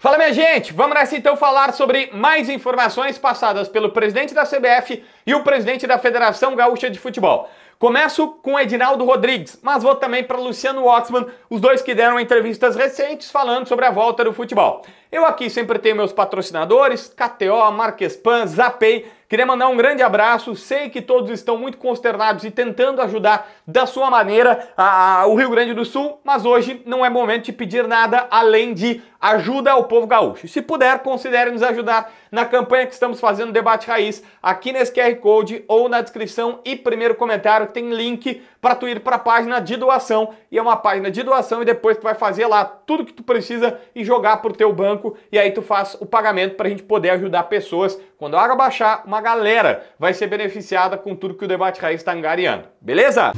Fala, minha gente! Vamos nessa então falar sobre mais informações passadas pelo presidente da CBF e o presidente da Federação Gaúcha de Futebol. Começo com Edinaldo Rodrigues, mas vou também para Luciano Oxman, os dois que deram entrevistas recentes falando sobre a volta do futebol. Eu aqui sempre tenho meus patrocinadores, KTO, Marquespan, Zapay Queria mandar um grande abraço, sei que todos estão muito consternados e tentando ajudar da sua maneira a, a, o Rio Grande do Sul, mas hoje não é momento de pedir nada além de ajuda ao povo gaúcho. Se puder, considere nos ajudar na campanha que estamos fazendo Debate Raiz, aqui nesse QR Code ou na descrição e primeiro comentário tem link para tu ir para a página de doação e é uma página de doação e depois tu vai fazer lá tudo que tu precisa e jogar o teu banco e aí tu faz o pagamento para a gente poder ajudar pessoas quando a água baixar, uma uma galera vai ser beneficiada com tudo que o debate raiz está angariando. Beleza?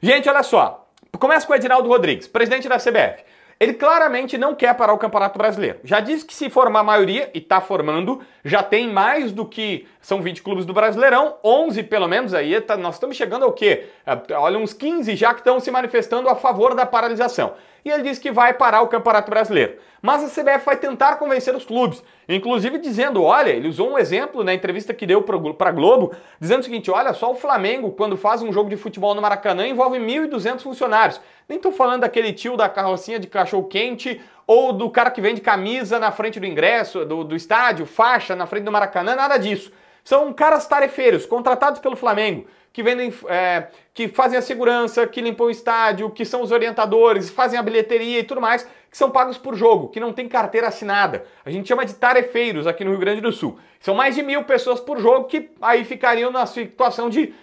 Gente, olha só. Começa com o Edinaldo Rodrigues, presidente da CBF. Ele claramente não quer parar o Campeonato Brasileiro. Já disse que se formar a maioria, e está formando, já tem mais do que são 20 clubes do Brasileirão, 11 pelo menos aí, tá, nós estamos chegando ao quê? É, olha, uns 15 já que estão se manifestando a favor da paralisação e ele disse que vai parar o Campeonato Brasileiro. Mas a CBF vai tentar convencer os clubes, inclusive dizendo, olha, ele usou um exemplo na né, entrevista que deu para Globo, dizendo o seguinte, olha, só o Flamengo, quando faz um jogo de futebol no Maracanã, envolve 1.200 funcionários. Nem estou falando daquele tio da carrocinha de cachorro-quente ou do cara que vende camisa na frente do ingresso, do, do estádio, faixa na frente do Maracanã, nada disso. São caras tarefeiros, contratados pelo Flamengo que vendem, é, que fazem a segurança, que limpam o estádio, que são os orientadores, fazem a bilheteria e tudo mais, que são pagos por jogo, que não tem carteira assinada. A gente chama de tarefeiros aqui no Rio Grande do Sul. São mais de mil pessoas por jogo que aí ficariam na situação de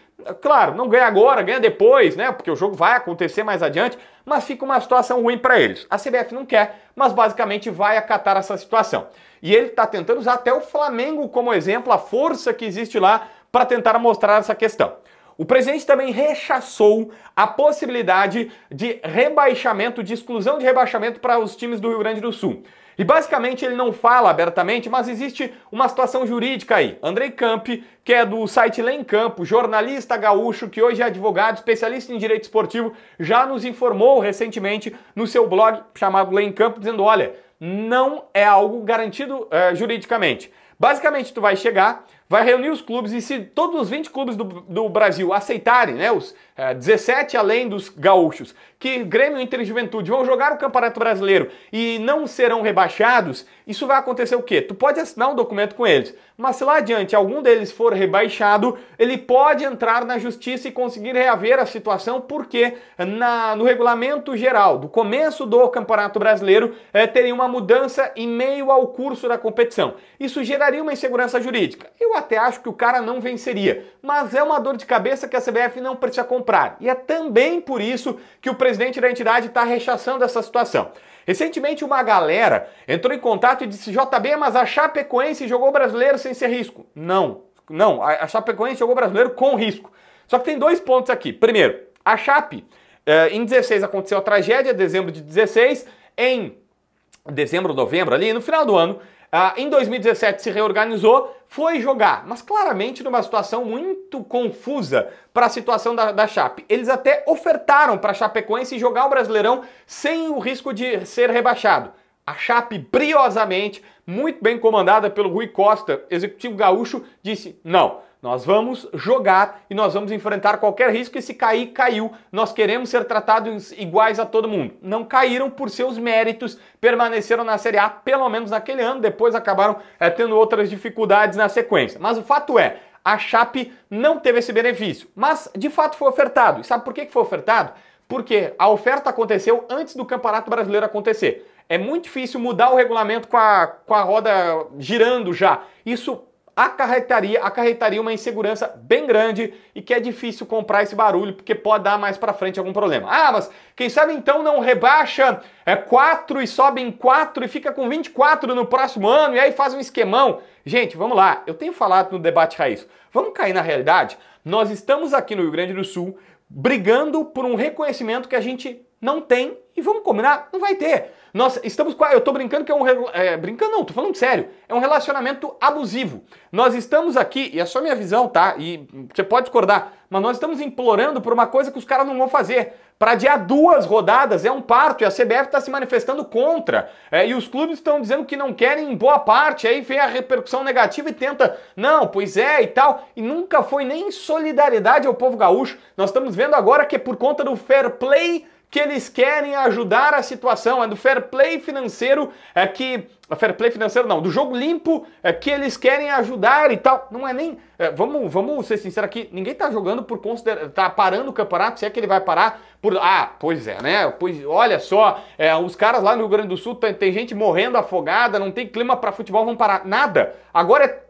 Claro, não ganha agora, ganha depois, né? Porque o jogo vai acontecer mais adiante, mas fica uma situação ruim para eles. A CBF não quer, mas basicamente vai acatar essa situação. E ele está tentando usar até o Flamengo como exemplo, a força que existe lá para tentar mostrar essa questão. O presidente também rechaçou a possibilidade de rebaixamento, de exclusão de rebaixamento para os times do Rio Grande do Sul. E basicamente ele não fala abertamente, mas existe uma situação jurídica aí. Andrei Camp, que é do site Lá em Campo, jornalista gaúcho, que hoje é advogado, especialista em direito esportivo, já nos informou recentemente no seu blog chamado Lá em Campo, dizendo: olha, não é algo garantido é, juridicamente. Basicamente, tu vai chegar, vai reunir os clubes e se todos os 20 clubes do, do Brasil aceitarem, né, os é, eh, 17 além dos gaúchos, que Grêmio, Inter e Juventude vão jogar o Campeonato Brasileiro e não serão rebaixados, isso vai acontecer o quê? Tu pode assinar um documento com eles, mas se lá adiante algum deles for rebaixado, ele pode entrar na justiça e conseguir reaver a situação, porque na, no regulamento geral do começo do Campeonato Brasileiro é, teria uma mudança em meio ao curso da competição. Isso geraria geraria uma insegurança jurídica. Eu até acho que o cara não venceria, mas é uma dor de cabeça que a CBF não precisa comprar. E é também por isso que o presidente da entidade está rechaçando essa situação. Recentemente, uma galera entrou em contato e disse: JB, mas a Chapecoense jogou brasileiro sem ser risco. Não, não, a Chapecoense jogou brasileiro com risco. Só que tem dois pontos aqui. Primeiro, a Chape, eh, em 16 aconteceu a tragédia, dezembro de 16, em dezembro, novembro ali, no final do ano, ah, em 2017 se reorganizou, foi jogar, mas claramente numa situação muito confusa para a situação da, da Chape. Eles até ofertaram para a Chapecoense jogar o Brasileirão sem o risco de ser rebaixado. A Chape, briosamente, muito bem comandada pelo Rui Costa, executivo gaúcho, disse não. Nós vamos jogar e nós vamos enfrentar qualquer risco e se cair, caiu. Nós queremos ser tratados iguais a todo mundo. Não caíram por seus méritos, permaneceram na Série A pelo menos naquele ano, depois acabaram é, tendo outras dificuldades na sequência. Mas o fato é, a Chape não teve esse benefício, mas de fato foi ofertado. E sabe por que foi ofertado? Porque a oferta aconteceu antes do Campeonato Brasileiro acontecer. É muito difícil mudar o regulamento com a, com a roda girando já. Isso acarretaria, acarretaria uma insegurança bem grande e que é difícil comprar esse barulho porque pode dar mais para frente algum problema. Ah, mas quem sabe então não rebaixa é 4 e sobe em 4 e fica com 24 no próximo ano e aí faz um esquemão. Gente, vamos lá. Eu tenho falado no debate raiz. Vamos cair na realidade? Nós estamos aqui no Rio Grande do Sul brigando por um reconhecimento que a gente não tem e vamos combinar, não vai ter. Nós estamos eu estou brincando que é um é, brincando não, tô falando sério, é um relacionamento abusivo. Nós estamos aqui e é só minha visão, tá? E você pode discordar, mas nós estamos implorando por uma coisa que os caras não vão fazer. Para adiar duas rodadas é um parto e a CBF está se manifestando contra. É, e os clubes estão dizendo que não querem em boa parte, aí vem a repercussão negativa e tenta, não, pois é e tal. E nunca foi nem solidariedade ao povo gaúcho. Nós estamos vendo agora que é por conta do fair play que eles querem ajudar a situação, é do fair play financeiro, é que fair play financeiro não, do jogo limpo, é que eles querem ajudar e tal. Não é nem, é, vamos, vamos ser sinceros aqui, ninguém tá jogando por considerar, tá parando o campeonato, se é que ele vai parar por ah, pois é, né? Pois olha só, é, os caras lá no Rio Grande do Sul tem, tem gente morrendo afogada, não tem clima para futebol, vão parar nada. Agora é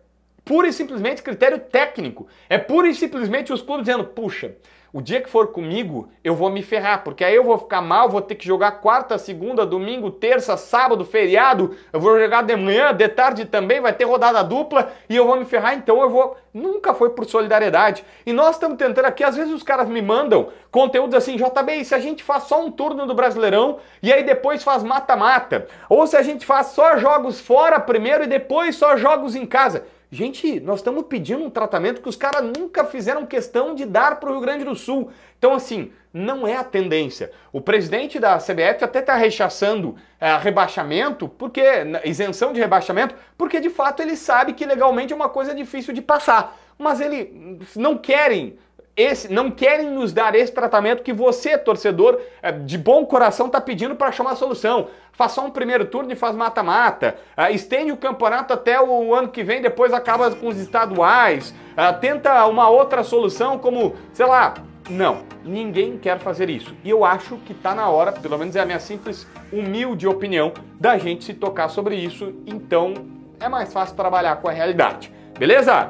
pura e simplesmente critério técnico. É pura e simplesmente os clubes dizendo: puxa, o dia que for comigo, eu vou me ferrar, porque aí eu vou ficar mal, vou ter que jogar quarta, segunda, domingo, terça, sábado, feriado, eu vou jogar de manhã, de tarde também, vai ter rodada dupla e eu vou me ferrar, então eu vou. Nunca foi por solidariedade. E nós estamos tentando aqui, às vezes os caras me mandam conteúdos assim, JB, se a gente faz só um turno do Brasileirão e aí depois faz mata-mata? Ou se a gente faz só jogos fora primeiro e depois só jogos em casa? Gente, nós estamos pedindo um tratamento que os caras nunca fizeram questão de dar para o Rio Grande do Sul. Então, assim, não é a tendência. O presidente da CBF até está rechaçando é, rebaixamento, porque isenção de rebaixamento, porque de fato ele sabe que legalmente é uma coisa difícil de passar. Mas ele hum, não querem esse, não querem nos dar esse tratamento que você, torcedor eh, de bom coração, está pedindo para chamar a solução. Faz só um primeiro turno e faz mata-mata. Ah, estende o campeonato até o ano que vem, depois acaba com os estaduais. Ah, tenta uma outra solução, como, sei lá, não, ninguém quer fazer isso. E eu acho que está na hora, pelo menos é a minha simples, humilde opinião, da gente se tocar sobre isso. Então é mais fácil trabalhar com a realidade. Beleza?